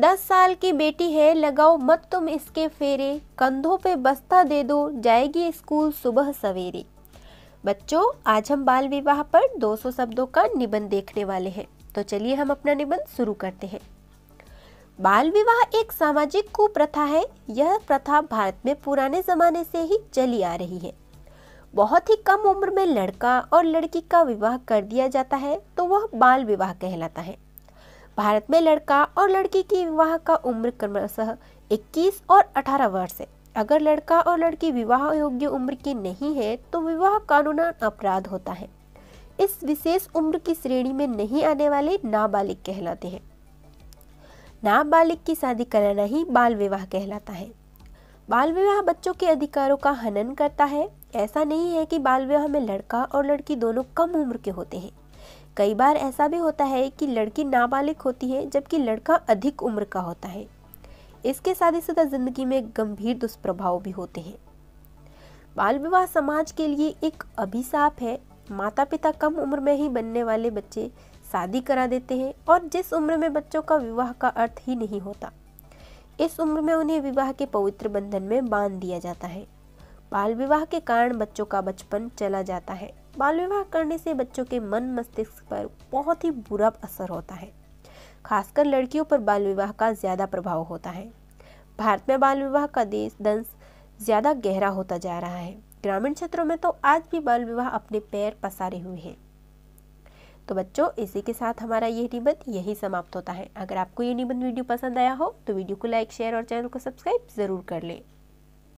दस साल की बेटी है लगाओ मत तुम इसके फेरे कंधों पे बस्ता दे दो जाएगी स्कूल सुबह सवेरे बच्चों आज हम बाल विवाह पर 200 शब्दों का निबंध देखने वाले हैं तो चलिए हम अपना निबंध शुरू करते हैं बाल विवाह एक सामाजिक कुप्रथा है यह प्रथा भारत में पुराने जमाने से ही चली आ रही है बहुत ही कम उम्र में लड़का और लड़की का विवाह कर दिया जाता है तो वह बाल विवाह कहलाता है भारत में लड़का और लड़की की विवाह का उम्र क्रमशः 21 और 18 वर्ष है अगर लड़का और लड़की विवाह योग्य उम्र की नहीं है तो विवाह कानून अपराध होता है इस विशेष उम्र की श्रेणी में नहीं आने वाले नाबालिग कहलाते हैं नाबालिग की शादी कराना ही बाल विवाह कहलाता है बाल विवाह बच्चों के अधिकारों का हनन करता है ऐसा नहीं है कि बाल विवाह में लड़का और लड़की दोनों कम उम्र के होते हैं कई बार ऐसा भी होता है कि लड़की नाबालिग होती है जबकि लड़का अधिक उम्र का होता है इसके साथ जिंदगी में गंभीर दुष्प्रभाव भी होते हैं बाल विवाह समाज के लिए एक अभिशाप है माता पिता कम उम्र में ही बनने वाले बच्चे शादी करा देते हैं और जिस उम्र में बच्चों का विवाह का अर्थ ही नहीं होता इस उम्र में उन्हें विवाह के पवित्र बंधन में बांध दिया जाता है बाल विवाह के कारण बच्चों का बचपन चला जाता है बाल विवाह करने से बच्चों के मन मस्तिष्क पर बहुत ही बुरा असर होता है खासकर लड़कियों पर बाल विवाह का ज़्यादा प्रभाव होता है भारत में बाल विवाह का देश दंश ज़्यादा गहरा होता जा रहा है ग्रामीण क्षेत्रों में तो आज भी बाल विवाह अपने पैर पसारे हुए हैं तो बच्चों इसी के साथ हमारा ये निबंध यही समाप्त होता है अगर आपको ये निबंध वीडियो पसंद आया हो तो वीडियो को लाइक शेयर और चैनल को सब्सक्राइब ज़रूर कर लें